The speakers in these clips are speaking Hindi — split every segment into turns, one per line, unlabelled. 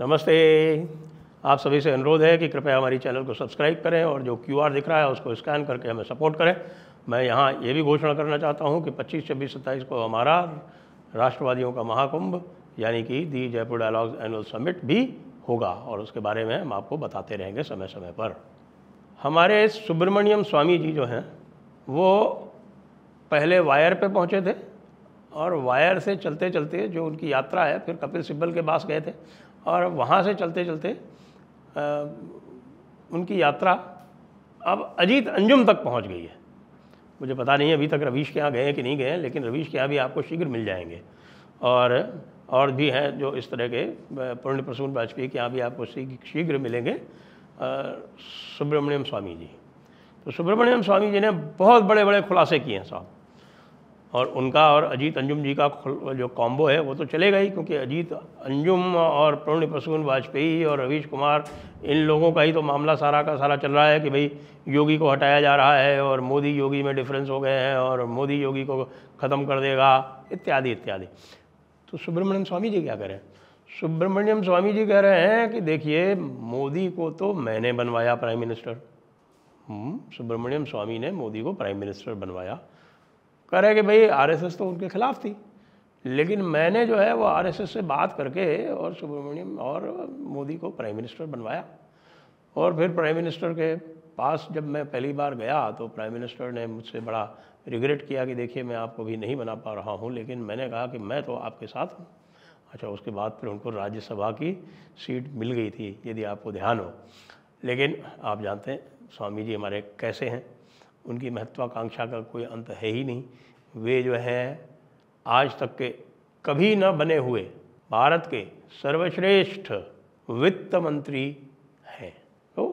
नमस्ते आप सभी से अनुरोध है कि कृपया हमारी चैनल को सब्सक्राइब करें और जो आर दिख रहा है उसको स्कैन करके हमें सपोर्ट करें मैं यहाँ ये भी घोषणा करना चाहता हूँ कि 25, छब्बीस सत्ताईस को हमारा राष्ट्रवादियों का महाकुंभ यानी कि the Jaipur dialogues annual summit भी होगा और उसके बारे में हम आपको बताते रहेंगे समय समय पर हमारे सुब्रमण्यम स्वामी जी जो हैं वो पहले वायर पे पहुँचे थे और वायर से चलते चलते जो उनकी यात्रा है फिर कपिल सिब्बल के पास गए थे और वहाँ से चलते चलते आ, उनकी यात्रा अब अजीत अंजुम तक पहुँच गई है मुझे पता नहीं अभी तक रवीश के यहाँ गए हैं कि नहीं गए हैं लेकिन रवीश के यहाँ भी आपको शीघ्र मिल जाएंगे और और भी हैं जो इस तरह के पूर्ण प्रसून वाजपेयी के यहाँ भी आपको शीघ्र मिलेंगे सुब्रमण्यम स्वामी जी तो सुब्रमण्यम स्वामी जी ने बहुत बड़े बड़े खुलासे किए हैं साहब और उनका और अजीत अंजुम जी का जो कॉम्बो है वो तो चलेगा ही क्योंकि अजीत अंजुम और प्रवीण प्रसून वाजपेयी और रवीश कुमार इन लोगों का ही तो मामला सारा का सारा चल रहा है कि भाई योगी को हटाया जा रहा है और मोदी योगी में डिफरेंस हो गए हैं और मोदी योगी को ख़त्म कर देगा इत्यादि इत्यादि तो सुब्रमण्यम स्वामी जी क्या करें सुब्रमण्यम स्वामी जी कह रहे हैं कि देखिए मोदी को तो मैंने बनवाया prime hmm, minister Subramanian Swamy ने मोदी को प्राइम मिनिस्टर बनवाया कह रहे कि भाई आरएसएस तो उनके खिलाफ थी लेकिन मैंने जो है वो आरएसएस से बात करके और सुब्रमण्यम और मोदी को प्राइम मिनिस्टर बनवाया और फिर प्राइम मिनिस्टर के पास जब मैं पहली बार गया तो प्राइम मिनिस्टर ने मुझसे बड़ा रिग्रेट किया कि देखिए मैं आपको भी नहीं बना पा रहा हूँ लेकिन मैंने कहा कि मैं तो आपके साथ हूँ अच्छा उसके बाद फिर उनको राज्यसभा की सीट मिल गई थी यदि आपको ध्यान हो लेकिन आप जानते हैं स्वामी जी हमारे कैसे हैं उनकी महत्वाकांक्षा का कोई अंत है ही नहीं वे जो हैं आज तक के कभी न बने हुए भारत के सर्वश्रेष्ठ वित्त मंत्री हैं तो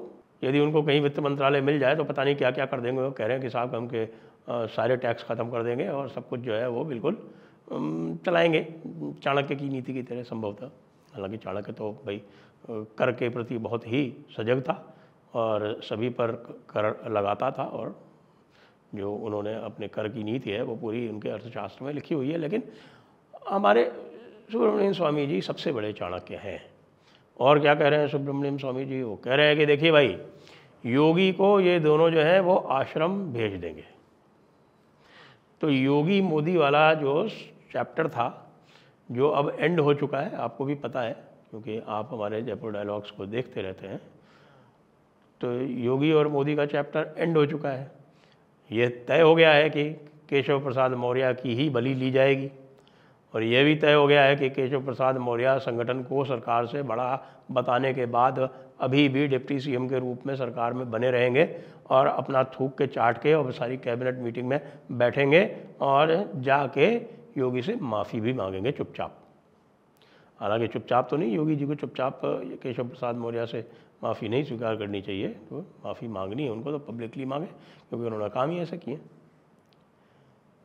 यदि उनको कहीं वित्त मंत्रालय मिल जाए तो पता नहीं क्या क्या कर देंगे वो कह रहे हैं कि साहब हम के सारे टैक्स ख़त्म कर देंगे और सब कुछ जो है वो बिल्कुल चलाएंगे चाणक्य की नीति की तरह संभवतः हालांकि चाणक्य तो भाई कर के प्रति बहुत ही सजग था और सभी पर कर लगाता था और जो उन्होंने अपने कर की नीति है वो पूरी उनके अर्थशास्त्र में लिखी हुई है लेकिन हमारे सुब्रमण्यम स्वामी जी सबसे बड़े चाणक्य हैं और क्या कह रहे हैं सुब्रमण्यम स्वामी जी वो कह रहे हैं कि देखिए भाई योगी को ये दोनों जो हैं वो आश्रम भेज देंगे तो योगी मोदी वाला जो चैप्टर था जो अब एंड हो चुका है आपको भी पता है क्योंकि आप हमारे जयपुर डायलॉग्स को देखते रहते हैं तो योगी और मोदी का चैप्टर एंड हो चुका है ये तय हो गया है कि केशव प्रसाद मौर्य की ही बलि ली जाएगी और यह भी तय हो गया है कि केशव प्रसाद मौर्य संगठन को सरकार से बड़ा बताने के बाद अभी भी डिप्टी सीएम के रूप में सरकार में बने रहेंगे और अपना थूक के चाट के और सारी कैबिनेट मीटिंग में बैठेंगे और जाके योगी से माफ़ी भी मांगेंगे चुपचाप हालांकि चुपचाप तो नहीं योगी जी को चुपचाप केशव प्रसाद मौर्य से माफ़ी नहीं स्वीकार करनी चाहिए तो माफ़ी मांगनी है उनको तो पब्लिकली मांगे क्योंकि उन्होंने काम ही ऐसा किया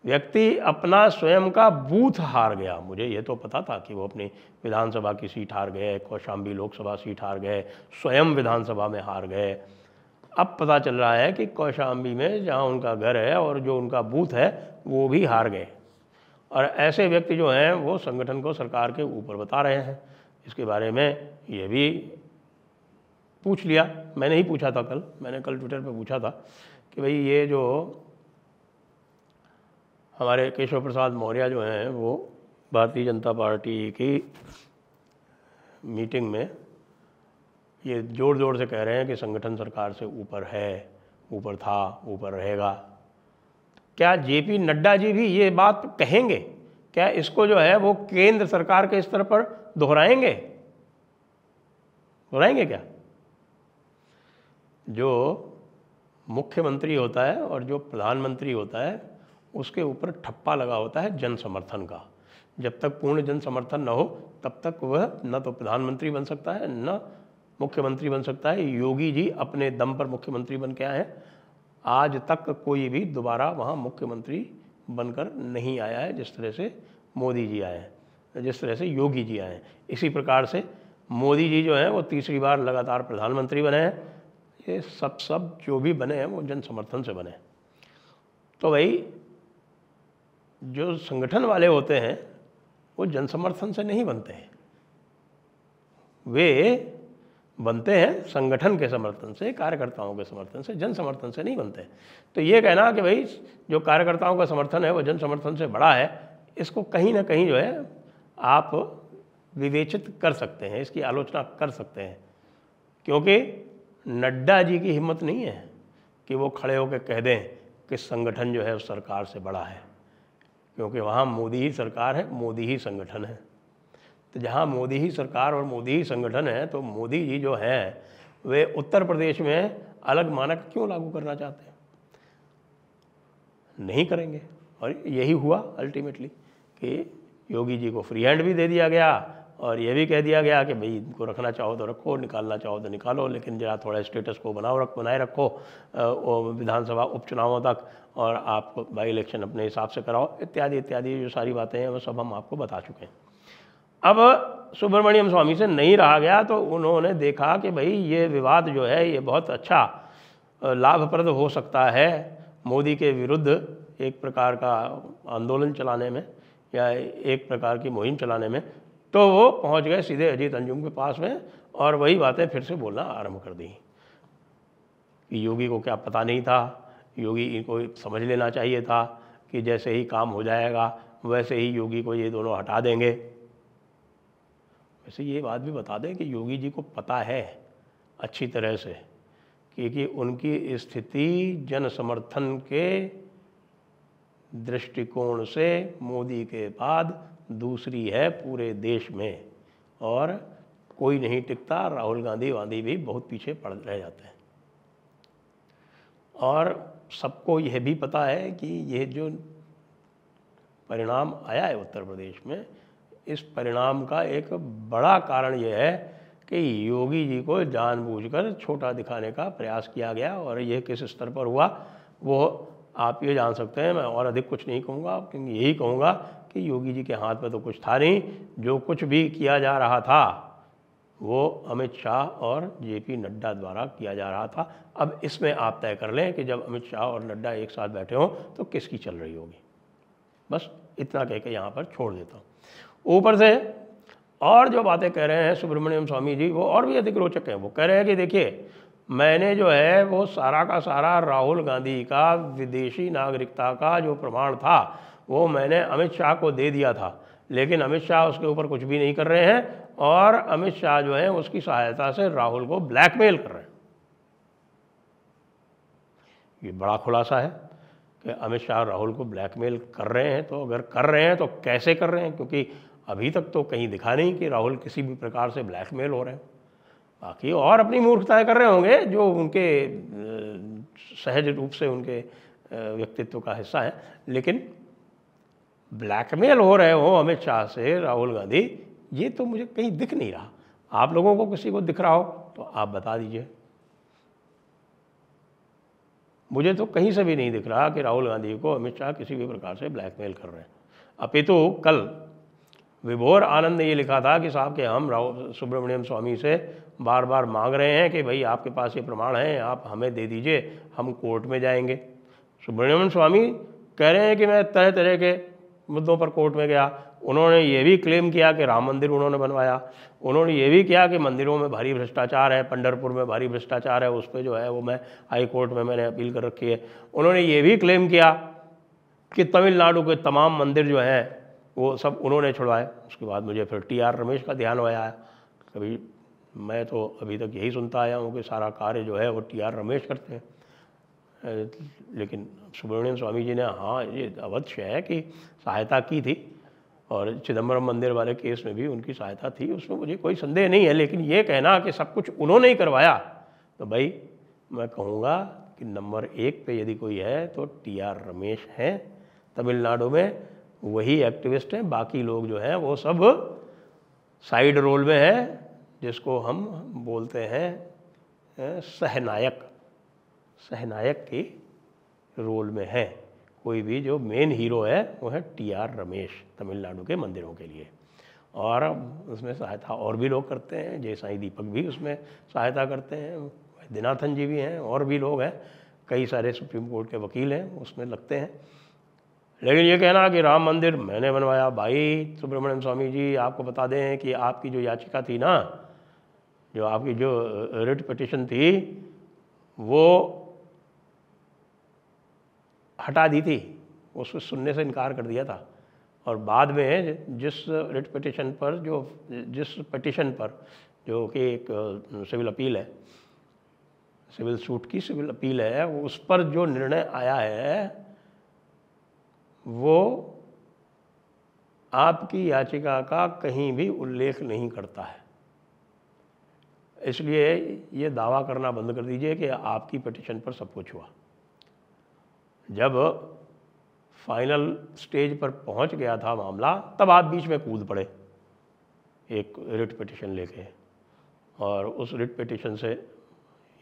व्यक्ति अपना स्वयं का बूथ हार गया मुझे ये तो पता था कि वो अपनी विधानसभा की सीट हार गए कौशाम्बी लोकसभा सीट हार गए स्वयं विधानसभा में हार गए अब पता चल रहा है कि कौशाम्बी में जहाँ उनका घर है और जो उनका बूथ है वो भी हार गए और ऐसे व्यक्ति जो हैं वो संगठन को सरकार के ऊपर बता रहे हैं इसके बारे में ये भी पूछ लिया मैंने ही पूछा था कल मैंने कल ट्विटर पर पूछा था कि भाई ये जो हमारे केशव प्रसाद मौर्य जो हैं वो भारतीय जनता पार्टी की मीटिंग में ये ज़ोर ज़ोर से कह रहे हैं कि संगठन सरकार से ऊपर है ऊपर था ऊपर रहेगा क्या जेपी नड्डा जी भी ये बात कहेंगे क्या इसको जो है वो केंद्र सरकार के स्तर पर दोहराएंगे दोहराएंगे क्या जो मुख्यमंत्री होता है और जो प्रधानमंत्री होता है उसके ऊपर ठप्पा लगा होता है जन समर्थन का जब तक पूर्ण जन समर्थन न हो तब तक वह न तो प्रधानमंत्री बन सकता है न मुख्यमंत्री बन सकता है योगी जी अपने दम पर मुख्यमंत्री बन के आए हैं आज तक कोई भी दोबारा वहाँ मुख्यमंत्री बनकर नहीं आया है जिस तरह से मोदी जी आए हैं जिस तरह से योगी जी आए हैं इसी प्रकार से मोदी जी जो हैं वो तीसरी बार लगातार प्रधानमंत्री बने हैं ये सब सब जो भी बने हैं वो जन समर्थन से बने तो भाई जो संगठन वाले होते हैं वो जन समर्थन से नहीं बनते हैं वे बनते हैं संगठन के समर्थन से कार्यकर्ताओं के समर्थन से जन समर्थन से नहीं बनते तो ये कहना कि भाई जो कार्यकर्ताओं का समर्थन है वो जन समर्थन से बड़ा है इसको कहीं ना कहीं जो है आप विवेचित कर सकते हैं इसकी आलोचना कर सकते हैं क्योंकि नड्डा जी की हिम्मत नहीं है कि वो खड़े होकर कह दें कि संगठन जो है उस सरकार से बड़ा है क्योंकि वहाँ मोदी ही सरकार है मोदी ही संगठन है तो जहाँ मोदी ही सरकार और मोदी ही संगठन है तो मोदी जी जो हैं वे उत्तर प्रदेश में अलग मानक क्यों लागू करना चाहते हैं नहीं करेंगे और यही हुआ अल्टीमेटली कि योगी जी को फ्री हैंड भी दे दिया गया और यह भी कह दिया गया कि भाई इनको रखना चाहो तो रखो निकालना चाहो तो निकालो लेकिन जरा थोड़ा स्टेटस को बनाओ रख बनाए रखो विधानसभा उपचुनावों तक और आप बाई इलेक्शन अपने हिसाब से कराओ इत्यादि इत्यादि जो सारी बातें हैं वो सब हम आपको बता चुके हैं अब सुब्रमण्यम स्वामी से नहीं रहा गया तो उन्होंने देखा कि भाई ये विवाद जो है ये बहुत अच्छा लाभप्रद हो सकता है मोदी के विरुद्ध एक प्रकार का आंदोलन चलाने में या एक प्रकार की मुहिम चलाने में तो वो पहुंच गए सीधे अजीत अंजुम के पास में और वही बातें फिर से बोलना आरंभ कर दी कि योगी को क्या पता नहीं था योगी इनको समझ लेना चाहिए था कि जैसे ही काम हो जाएगा वैसे ही योगी को ये दोनों हटा देंगे वैसे ये बात भी बता दें कि योगी जी को पता है अच्छी तरह से क्योंकि उनकी स्थिति जन समर्थन के दृष्टिकोण से मोदी के बाद दूसरी है पूरे देश में और कोई नहीं टिकता राहुल गांधी वांधी भी बहुत पीछे पड़ रह जाते हैं और सबको यह भी पता है कि यह जो परिणाम आया है उत्तर प्रदेश में इस परिणाम का एक बड़ा कारण यह है कि योगी जी को जानबूझकर छोटा दिखाने का प्रयास किया गया और यह किस स्तर पर हुआ वो आप ये जान सकते हैं मैं और अधिक कुछ नहीं कहूँगा क्योंकि यही कहूँगा कि योगी जी के हाथ में तो कुछ था नहीं जो कुछ भी किया जा रहा था वो अमित शाह और जेपी नड्डा द्वारा किया जा रहा था अब इसमें आप तय कर लें कि जब अमित शाह और नड्डा एक साथ बैठे हों तो किसकी चल रही होगी बस इतना कह के यहाँ पर छोड़ देता हूँ ऊपर से और जो बातें कह रहे हैं सुब्रमण्यम स्वामी जी वो और भी अधिक रोचक हैं वो कह रहे हैं कि देखिए मैंने जो है वो सारा का सारा राहुल गांधी का विदेशी नागरिकता का जो प्रमाण था वो मैंने अमित शाह को दे दिया था लेकिन अमित शाह उसके ऊपर कुछ भी नहीं कर रहे हैं और अमित शाह जो है उसकी सहायता से राहुल को ब्लैकमेल कर रहे हैं ये बड़ा खुलासा है कि अमित शाह राहुल को ब्लैकमेल कर रहे हैं तो अगर कर रहे हैं तो कैसे कर रहे हैं क्योंकि अभी तक तो कहीं दिखा नहीं कि राहुल किसी भी प्रकार से ब्लैकमेल हो रहे हैं बाकी और अपनी मूर्खताएं कर रहे होंगे जो उनके सहज रूप से उनके व्यक्तित्व का हिस्सा है लेकिन ब्लैकमेल हो रहे हो अमित शाह से राहुल गांधी ये तो मुझे कहीं दिख नहीं रहा आप लोगों को किसी को दिख रहा हो तो आप बता दीजिए मुझे तो कहीं से भी नहीं दिख रहा कि राहुल गांधी को अमित शाह किसी भी प्रकार से ब्लैकमेल कर रहे हैं अपितु तो कल विभोर आनंद ने ये लिखा था कि साहब के हम राहुल सुब्रमण्यम स्वामी से बार बार मांग रहे हैं कि भाई आपके पास ये प्रमाण हैं आप हमें दे दीजिए हम कोर्ट में जाएंगे सुब्रमण्यम स्वामी कह रहे हैं कि मैं तरह तरह के मुद्दों पर कोर्ट में गया उन्होंने ये भी क्लेम किया कि राम मंदिर उन्होंने बनवाया उन्होंने ये भी किया कि मंदिरों में भारी भ्रष्टाचार है पंडरपुर में भारी भ्रष्टाचार है उस पर जो है वो मैं हाई कोर्ट में मैंने अपील कर रखी है उन्होंने ये भी क्लेम किया कि तमिलनाडु के तमाम मंदिर जो हैं वो सब उन्होंने छुड़वाए उसके बाद मुझे फिर टी आर रमेश का ध्यान आया कभी मैं तो अभी तक यही सुनता आया हूँ कि सारा कार्य जो है वो टी आर रमेश करते हैं लेकिन सुब्रमण्यम स्वामी जी ने हाँ ये अवश्य है कि सहायता की थी और चिदम्बरम मंदिर वाले केस में भी उनकी सहायता थी उसमें मुझे कोई संदेह नहीं है लेकिन ये कहना कि सब कुछ उन्होंने ही करवाया तो भाई मैं कहूँगा कि नंबर एक पे यदि कोई है तो टी आर रमेश हैं तमिलनाडु में वही एक्टिविस्ट हैं बाकी लोग जो हैं वो सब साइड रोल में हैं जिसको हम बोलते हैं सहनायक सहनायक की रोल में हैं कोई भी जो मेन हीरो है वो है टी आर रमेश तमिलनाडु के मंदिरों के लिए और उसमें सहायता और भी लोग करते हैं जय साई दीपक भी उसमें सहायता करते हैं वैद्यनाथन जी भी हैं और भी लोग हैं कई सारे सुप्रीम कोर्ट के वकील हैं उसमें लगते हैं लेकिन ये कहना कि राम मंदिर मैंने बनवाया भाई सुब्रमण्यम स्वामी जी आपको बता दें कि आपकी जो याचिका थी ना जो आपकी जो रिट पटिशन थी वो हटा दी थी उसको सुनने से इनकार कर दिया था और बाद में जिस रिट पटिशन पर जो जिस पटिशन पर जो कि एक सिविल अपील है सिविल सूट की सिविल अपील है उस पर जो निर्णय आया है वो आपकी याचिका का कहीं भी उल्लेख नहीं करता है इसलिए ये दावा करना बंद कर दीजिए कि आपकी पटिशन पर सब कुछ हुआ जब फाइनल स्टेज पर पहुंच गया था मामला तब आप बीच में कूद पड़े एक रिट पिटिशन लेके और उस रिट पिटिशन से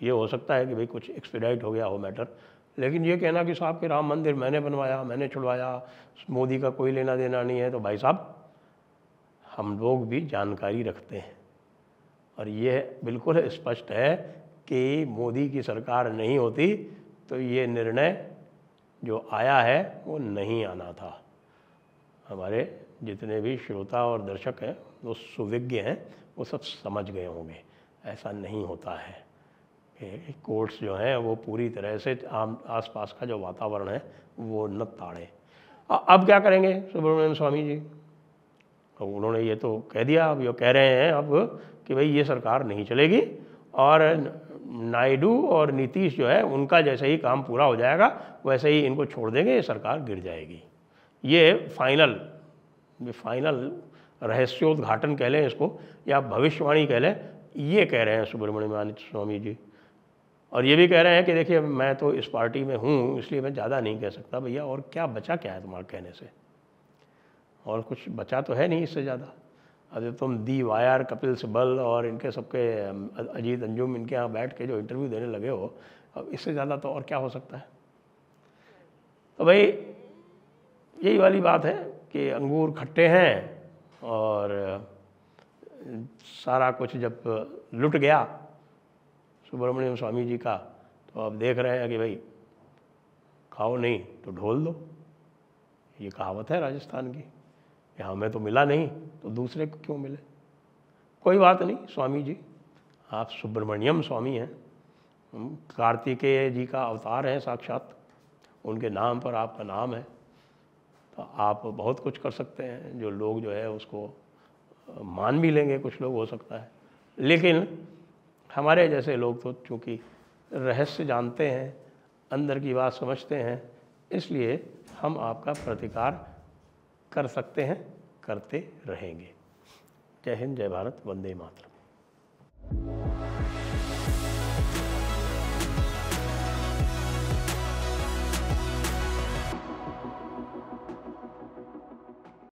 ये हो सकता है कि भाई कुछ एक्सपीडाइट हो गया हो मैटर लेकिन ये कहना कि साहब के राम मंदिर मैंने बनवाया मैंने छुड़वाया मोदी का कोई लेना देना नहीं है तो भाई साहब हम लोग भी जानकारी रखते हैं और ये बिल्कुल स्पष्ट है कि मोदी की सरकार नहीं होती तो ये निर्णय जो आया है वो नहीं आना था हमारे जितने भी श्रोता और दर्शक हैं वो सुविज्ञ हैं वो सब समझ गए होंगे ऐसा नहीं होता है कोर्ट्स जो हैं वो पूरी तरह से आम आसपास का जो वातावरण है वो न ताड़े अब क्या करेंगे सुब्रमण्यम स्वामी जी तो उन्होंने ये तो कह दिया अब ये कह रहे हैं अब कि भाई ये सरकार नहीं चलेगी और नायडू और नीतीश जो है उनका जैसे ही काम पूरा हो जाएगा वैसे ही इनको छोड़ देंगे ये सरकार गिर जाएगी ये फाइनल ये फाइनल रहस्योद्घाटन कह लें इसको या भविष्यवाणी कह लें ये कह रहे हैं सुब्रमण्यम स्वामी जी और ये भी कह रहे हैं कि देखिए मैं तो इस पार्टी में हूँ इसलिए मैं ज़्यादा नहीं कह सकता भैया और क्या बचा क्या है तुम्हारे कहने से और कुछ बचा तो है नहीं इससे ज़्यादा आदित्यम दी वायर कपिल सिब्बल और इनके सबके अजीत अंजुम इनके यहाँ बैठ के जो इंटरव्यू देने लगे हो अब इससे ज़्यादा तो और क्या हो सकता है तो भाई यही वाली बात है कि अंगूर खट्टे हैं और सारा कुछ जब लुट गया सुब्रमण्यम स्वामी जी का तो आप देख रहे हैं कि भाई खाओ नहीं तो ढोल दो ये कहावत है राजस्थान की या हमें तो मिला नहीं तो दूसरे को क्यों मिले कोई बात नहीं स्वामी जी आप सुब्रमण्यम स्वामी हैं कार्तिकेय जी का अवतार हैं साक्षात उनके नाम पर आपका नाम है तो आप बहुत कुछ कर सकते हैं जो लोग जो है उसको मान भी लेंगे कुछ लोग हो सकता है लेकिन हमारे जैसे लोग तो चूँकि रहस्य जानते हैं अंदर की बात समझते हैं इसलिए हम आपका प्रतिकार कर सकते हैं करते रहेंगे जय हिंद जय भारत वंदे मातरम